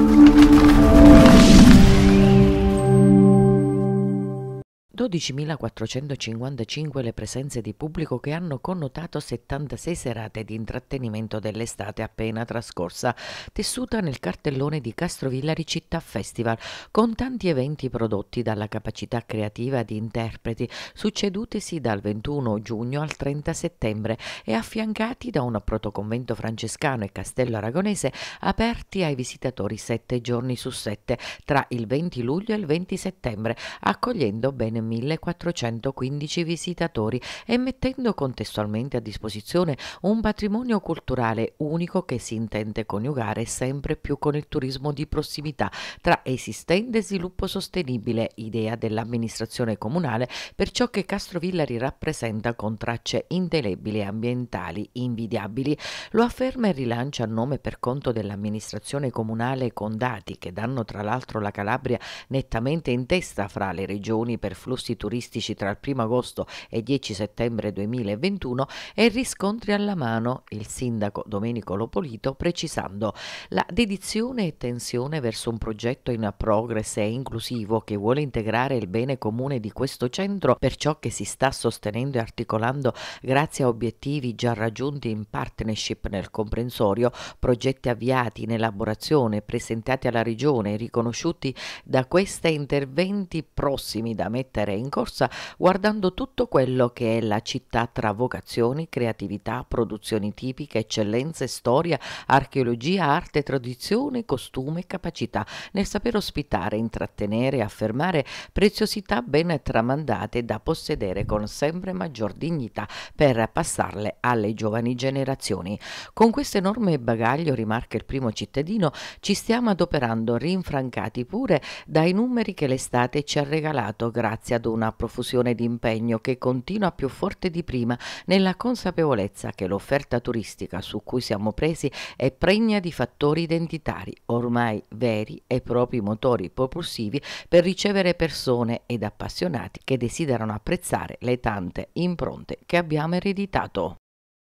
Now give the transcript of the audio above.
Thank you. 12.455 le presenze di pubblico che hanno connotato 76 serate di intrattenimento dell'estate appena trascorsa, tessuta nel cartellone di Castrovillari Città Festival, con tanti eventi prodotti dalla capacità creativa di interpreti, succedutesi dal 21 giugno al 30 settembre e affiancati da un protoconvento francescano e castello aragonese aperti ai visitatori sette giorni su sette, tra il 20 luglio e il 20 settembre, accogliendo ben 1.000 1415 visitatori e mettendo contestualmente a disposizione un patrimonio culturale unico che si intende coniugare sempre più con il turismo di prossimità tra esistente e sviluppo sostenibile, idea dell'amministrazione comunale per ciò che Castrovillari rappresenta con tracce indelebili e ambientali invidiabili. Lo afferma e rilancia a nome per conto dell'amministrazione comunale con dati che danno tra l'altro la Calabria nettamente in testa fra le regioni per flussi percorsi turistici tra il 1 agosto e 10 settembre 2021 e riscontri alla mano, il sindaco Domenico Lopolito precisando la dedizione e tensione verso un progetto in progress e inclusivo che vuole integrare il bene comune di questo centro per ciò che si sta sostenendo e articolando grazie a obiettivi già raggiunti in partnership nel comprensorio, progetti avviati in elaborazione, presentati alla Regione, e riconosciuti da queste interventi prossimi da mettere mettere in corsa guardando tutto quello che è la città tra vocazioni, creatività, produzioni tipiche, eccellenze, storia, archeologia, arte, tradizione, costume, capacità, nel saper ospitare, intrattenere, e affermare preziosità ben tramandate da possedere con sempre maggior dignità per passarle alle giovani generazioni. Con questo enorme bagaglio, rimarca il primo cittadino, ci stiamo adoperando rinfrancati pure dai numeri che l'estate ci ha regalato grazie a ad una profusione di impegno che continua più forte di prima nella consapevolezza che l'offerta turistica su cui siamo presi è pregna di fattori identitari, ormai veri e propri motori propulsivi per ricevere persone ed appassionati che desiderano apprezzare le tante impronte che abbiamo ereditato.